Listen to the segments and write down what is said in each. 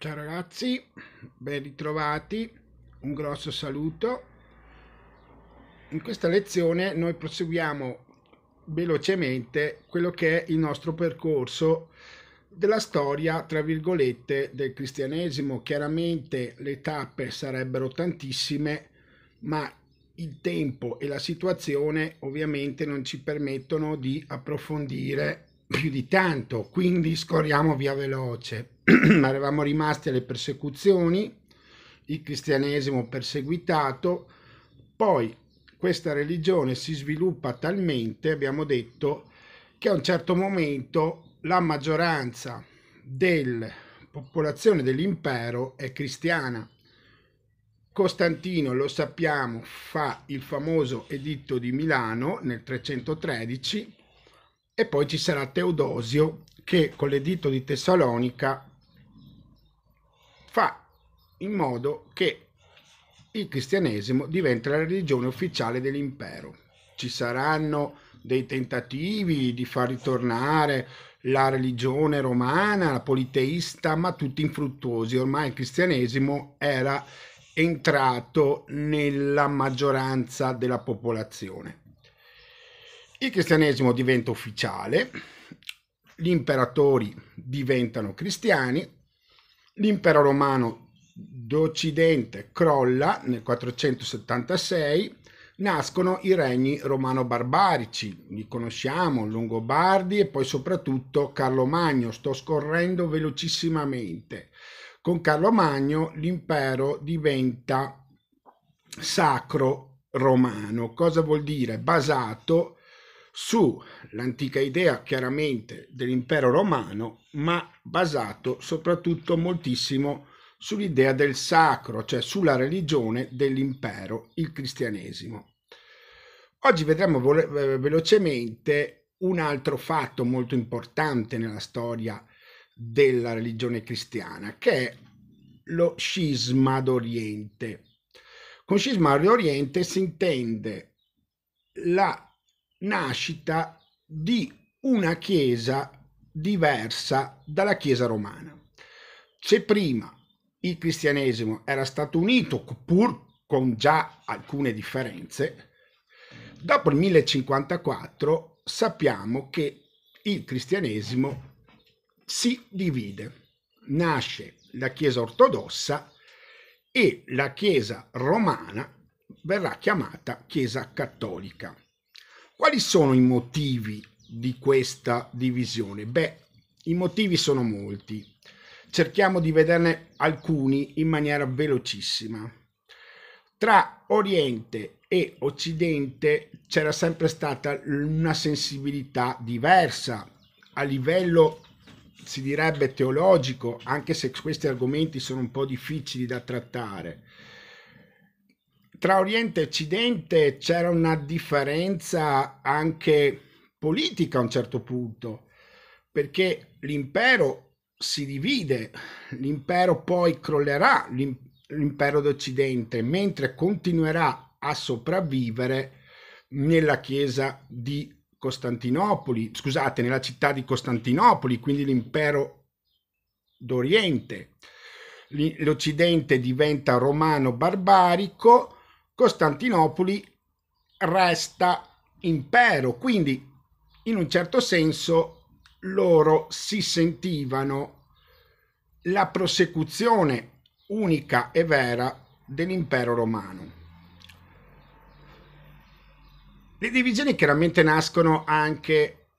Ciao ragazzi, ben ritrovati, un grosso saluto. In questa lezione noi proseguiamo velocemente quello che è il nostro percorso della storia, tra virgolette, del cristianesimo. Chiaramente le tappe sarebbero tantissime, ma il tempo e la situazione ovviamente non ci permettono di approfondire più di tanto, quindi scorriamo via veloce. Eravamo rimasti alle persecuzioni, il cristianesimo perseguitato, poi questa religione si sviluppa talmente, abbiamo detto, che a un certo momento la maggioranza della popolazione dell'impero è cristiana. Costantino, lo sappiamo, fa il famoso editto di Milano nel 313 e poi ci sarà Teodosio che con l'editto di Tessalonica fa in modo che il cristianesimo diventa la religione ufficiale dell'impero. Ci saranno dei tentativi di far ritornare la religione romana, la politeista, ma tutti infruttuosi. Ormai il cristianesimo era entrato nella maggioranza della popolazione. Il cristianesimo diventa ufficiale, gli imperatori diventano cristiani, l'impero romano d'Occidente crolla nel 476, nascono i regni romano-barbarici, li conosciamo, Longobardi e poi soprattutto Carlo Magno, sto scorrendo velocissimamente. Con Carlo Magno l'impero diventa sacro romano, cosa vuol dire? Basato sull'antica idea chiaramente dell'impero romano, ma basato soprattutto moltissimo sull'idea del sacro, cioè sulla religione dell'impero, il cristianesimo. Oggi vedremo velocemente un altro fatto molto importante nella storia della religione cristiana, che è lo scisma d'Oriente. Con scisma d'Oriente si intende la nascita di una chiesa diversa dalla chiesa romana. Se prima il cristianesimo era stato unito, pur con già alcune differenze, dopo il 1054 sappiamo che il cristianesimo si divide. Nasce la Chiesa ortodossa e la Chiesa romana verrà chiamata Chiesa cattolica. Quali sono i motivi di questa divisione? Beh, i motivi sono molti. Cerchiamo di vederne alcuni in maniera velocissima. Tra Oriente e Occidente c'era sempre stata una sensibilità diversa a livello si direbbe teologico, anche se questi argomenti sono un po' difficili da trattare tra Oriente e Occidente c'era una differenza anche politica a un certo punto, perché l'impero si divide, l'impero poi crollerà, l'impero d'Occidente, mentre continuerà a sopravvivere nella chiesa di Costantinopoli, scusate, nella città di Costantinopoli, quindi l'impero d'Oriente. L'Occidente diventa romano barbarico, Costantinopoli resta impero, quindi in un certo senso loro si sentivano la prosecuzione unica e vera dell'impero romano. Le divisioni chiaramente nascono anche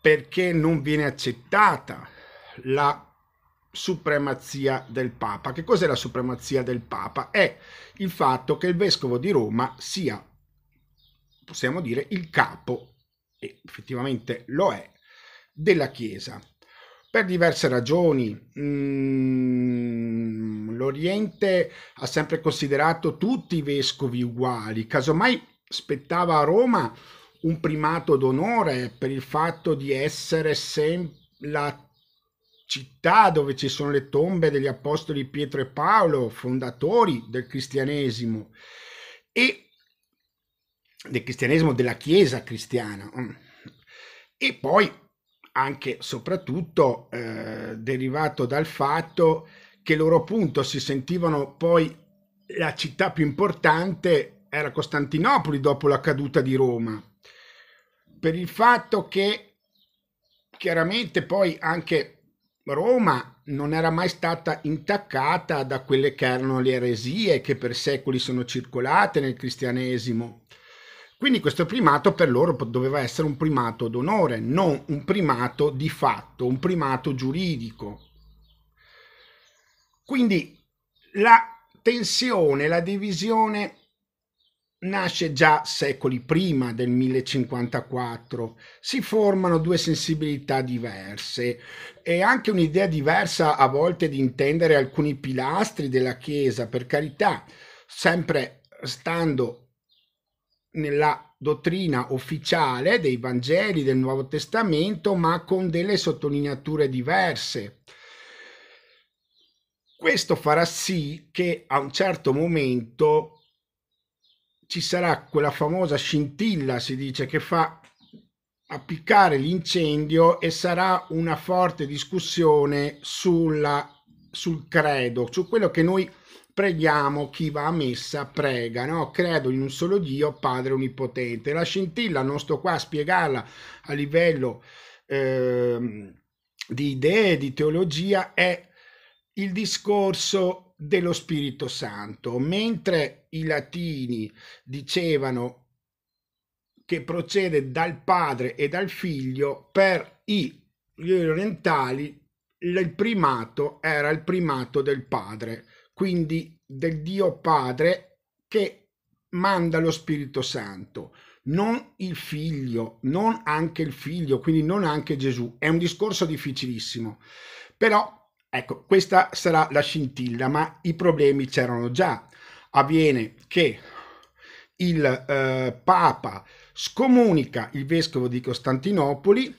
perché non viene accettata la supremazia del Papa. Che cos'è la supremazia del Papa? È il fatto che il Vescovo di Roma sia, possiamo dire, il capo, e effettivamente lo è, della Chiesa. Per diverse ragioni, mm, l'Oriente ha sempre considerato tutti i vescovi uguali, casomai spettava a Roma un primato d'onore per il fatto di essere sempre la città dove ci sono le tombe degli apostoli Pietro e Paolo, fondatori del cristianesimo e del cristianesimo della Chiesa cristiana. Mm. E poi anche soprattutto eh, derivato dal fatto che loro appunto si sentivano poi la città più importante era Costantinopoli dopo la caduta di Roma, per il fatto che chiaramente poi anche Roma non era mai stata intaccata da quelle che erano le eresie che per secoli sono circolate nel cristianesimo. Quindi questo primato per loro doveva essere un primato d'onore, non un primato di fatto, un primato giuridico. Quindi la tensione, la divisione nasce già secoli prima del 1054, si formano due sensibilità diverse e anche un'idea diversa a volte di intendere alcuni pilastri della Chiesa, per carità, sempre stando nella dottrina ufficiale dei Vangeli del Nuovo Testamento, ma con delle sottolineature diverse. Questo farà sì che a un certo momento ci sarà quella famosa scintilla, si dice, che fa appiccare l'incendio e sarà una forte discussione sulla, sul credo, su quello che noi preghiamo, chi va a messa prega, no? credo in un solo Dio, Padre Onnipotente. La scintilla, non sto qua a spiegarla a livello eh, di idee, di teologia, è il discorso dello Spirito Santo, mentre i latini dicevano che procede dal padre e dal figlio, per gli orientali il primato era il primato del padre, quindi del Dio Padre che manda lo Spirito Santo, non il figlio, non anche il figlio, quindi non anche Gesù. È un discorso difficilissimo, però Ecco, questa sarà la scintilla, ma i problemi c'erano già. Avviene che il eh, Papa scomunica il vescovo di Costantinopoli,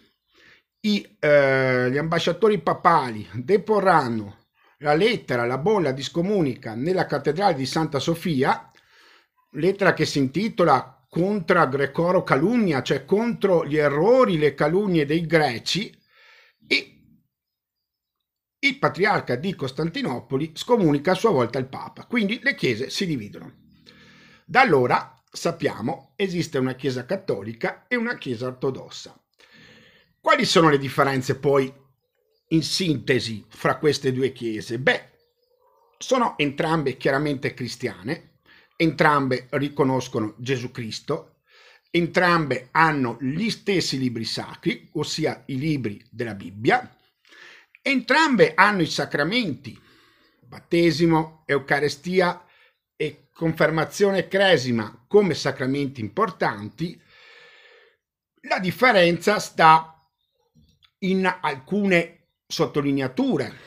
i, eh, gli ambasciatori papali deporranno la lettera, la bolla di scomunica nella cattedrale di Santa Sofia, lettera che si intitola Contra Grecoro Calunnia, cioè contro gli errori, le calunnie dei greci, e il patriarca di Costantinopoli scomunica a sua volta il Papa, quindi le chiese si dividono. Da allora, sappiamo, esiste una chiesa cattolica e una chiesa ortodossa. Quali sono le differenze poi, in sintesi, fra queste due chiese? Beh, sono entrambe chiaramente cristiane, entrambe riconoscono Gesù Cristo entrambe hanno gli stessi libri sacri, ossia i libri della Bibbia, Entrambe hanno i sacramenti, battesimo, Eucaristia e confermazione e cresima come sacramenti importanti. La differenza sta in alcune sottolineature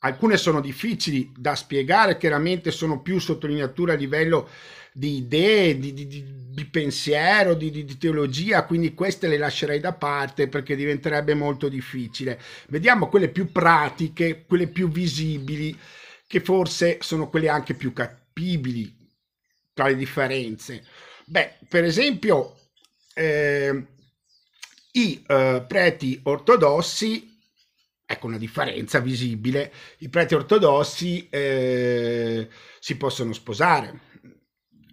alcune sono difficili da spiegare, chiaramente sono più sottolineature a livello di idee, di, di, di pensiero, di, di, teologia, quindi queste le lascerei da parte perché diventerebbe molto difficile. Vediamo quelle più pratiche, quelle più visibili, che forse sono quelle anche più capibili tra le differenze. Beh, per esempio, eh, i eh, preti ortodossi ecco una differenza visibile, i preti ortodossi eh, si possono sposare,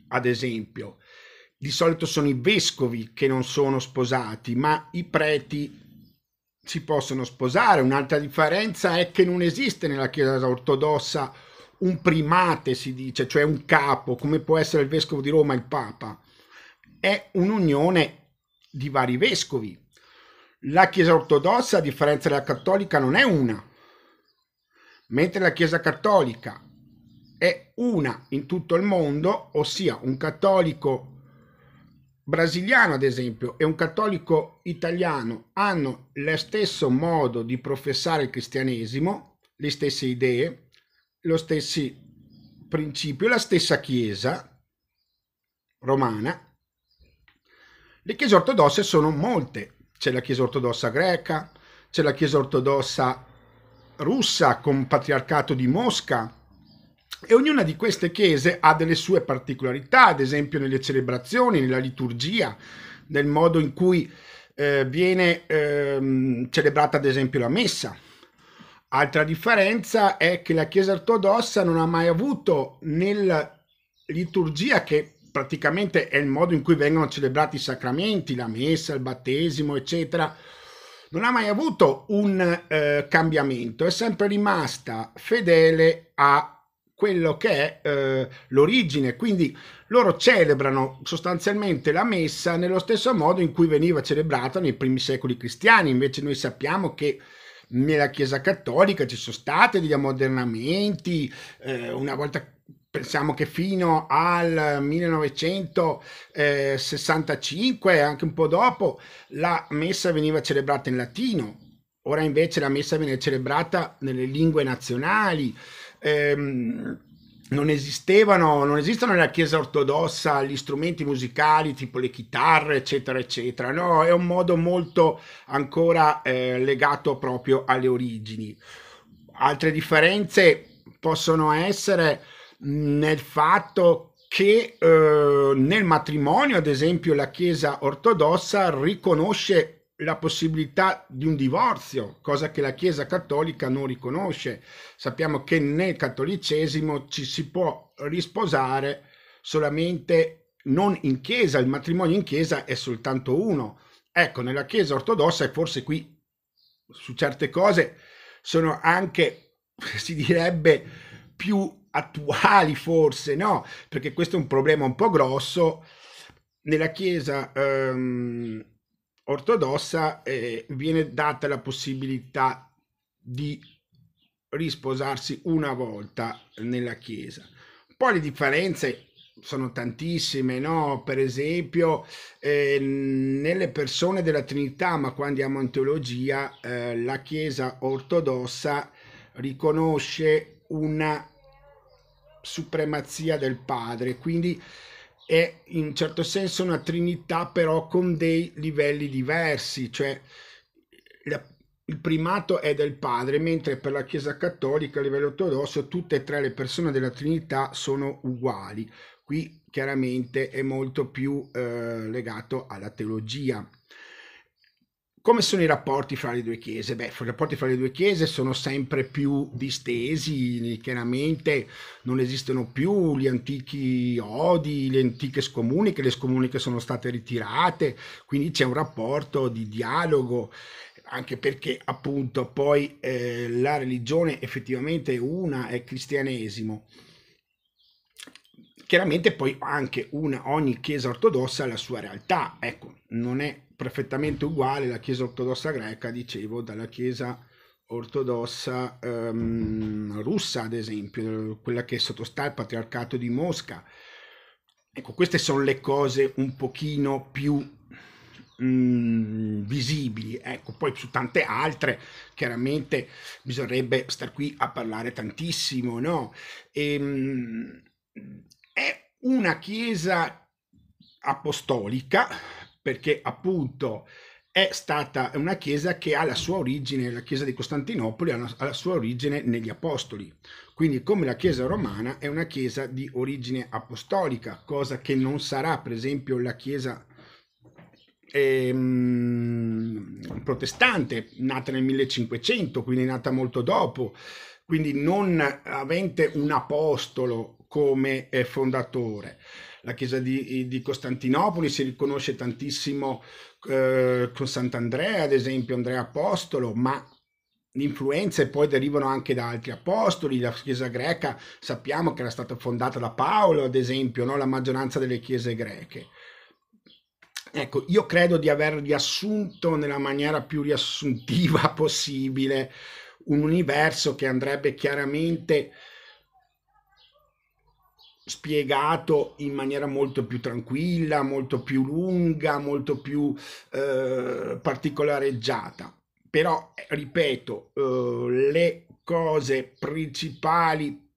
ad esempio. Di solito sono i vescovi che non sono sposati, ma i preti si possono sposare. Un'altra differenza è che non esiste nella Chiesa ortodossa un primate, si dice, cioè un capo, come può essere il vescovo di Roma, il Papa. È un'unione di vari vescovi, la Chiesa ortodossa, a differenza della cattolica, non è una, mentre la Chiesa cattolica è una in tutto il mondo, ossia un cattolico brasiliano, ad esempio, e un cattolico italiano hanno lo stesso modo di professare il cristianesimo, le stesse idee, lo stesso principio, la stessa Chiesa romana. Le chiese ortodosse sono molte c'è la Chiesa ortodossa greca, c'è la Chiesa ortodossa russa con patriarcato di Mosca e ognuna di queste chiese ha delle sue particolarità, ad esempio nelle celebrazioni, nella liturgia, nel modo in cui eh, viene ehm, celebrata ad esempio la messa. Altra differenza è che la Chiesa ortodossa non ha mai avuto nella liturgia che praticamente è il modo in cui vengono celebrati i sacramenti, la messa, il battesimo, eccetera, non ha mai avuto un eh, cambiamento, è sempre rimasta fedele a quello che è eh, l'origine, quindi loro celebrano sostanzialmente la messa nello stesso modo in cui veniva celebrata nei primi secoli cristiani, invece noi sappiamo che nella Chiesa Cattolica ci sono stati degli ammodernamenti, eh, una volta pensiamo che fino al 1965, eh, anche un po' dopo, la messa veniva celebrata in latino, ora invece la messa viene celebrata nelle lingue nazionali. Ehm, non esistevano, non esistono nella Chiesa ortodossa gli strumenti musicali tipo le chitarre, eccetera, eccetera. No, è un modo molto ancora eh, legato proprio alle origini. Altre differenze possono essere nel fatto che eh, nel matrimonio, ad esempio, la Chiesa ortodossa riconosce la possibilità di un divorzio, cosa che la Chiesa cattolica non riconosce. Sappiamo che nel cattolicesimo ci si può risposare solamente non in Chiesa, il matrimonio in Chiesa è soltanto uno. Ecco, nella Chiesa ortodossa e forse qui su certe cose sono anche, si direbbe, più attuali forse, no? Perché questo è un problema un po' grosso. Nella Chiesa ehm, ortodossa eh, viene data la possibilità di risposarsi una volta nella Chiesa. Poi le differenze sono tantissime, no? Per esempio, eh, nelle persone della Trinità, ma quando andiamo in teologia, eh, la Chiesa ortodossa riconosce una supremazia del padre, quindi è in certo senso una trinità però con dei livelli diversi, cioè la, il primato è del padre, mentre per la Chiesa cattolica a livello ortodosso tutte e tre le persone della Trinità sono uguali. Qui chiaramente è molto più eh, legato alla teologia come sono i rapporti fra le due chiese? Beh, i rapporti fra le due chiese sono sempre più distesi, chiaramente non esistono più gli antichi odi, le antiche scomuniche, le scomuniche sono state ritirate, quindi c'è un rapporto di dialogo anche perché appunto poi eh, la religione effettivamente è una è cristianesimo chiaramente poi anche una, ogni chiesa ortodossa ha la sua realtà, ecco, non è perfettamente uguale la chiesa ortodossa greca, dicevo, dalla chiesa ortodossa ehm, russa, ad esempio, quella che sottostà al patriarcato di Mosca. Ecco, queste sono le cose un pochino più mm, visibili. Ecco, poi su tante altre, chiaramente bisognerebbe star qui a parlare tantissimo, no? E, ehm, una chiesa apostolica, perché appunto è stata una chiesa che ha la sua origine, la chiesa di Costantinopoli ha la sua origine negli apostoli. Quindi come la chiesa romana è una chiesa di origine apostolica, cosa che non sarà per esempio la chiesa ehm, protestante nata nel 1500, quindi nata molto dopo, quindi non avente un apostolo come eh, fondatore. La chiesa di, di Costantinopoli si riconosce tantissimo eh, con Sant'Andrea, ad esempio Andrea Apostolo, ma influenze poi derivano anche da altri apostoli, la chiesa greca sappiamo che era stata fondata da Paolo, ad esempio, no? la maggioranza delle chiese greche. Ecco, io credo di aver riassunto nella maniera più riassuntiva possibile un universo che andrebbe chiaramente spiegato in maniera molto più tranquilla, molto più lunga, molto più eh, particolareggiata. Però, eh, ripeto, eh, le cose principali,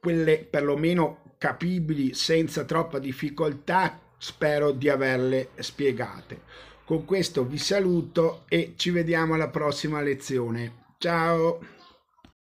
quelle perlomeno capibili senza troppa difficoltà, spero di averle spiegate. Con questo vi saluto e ci vediamo alla prossima lezione. Ciao!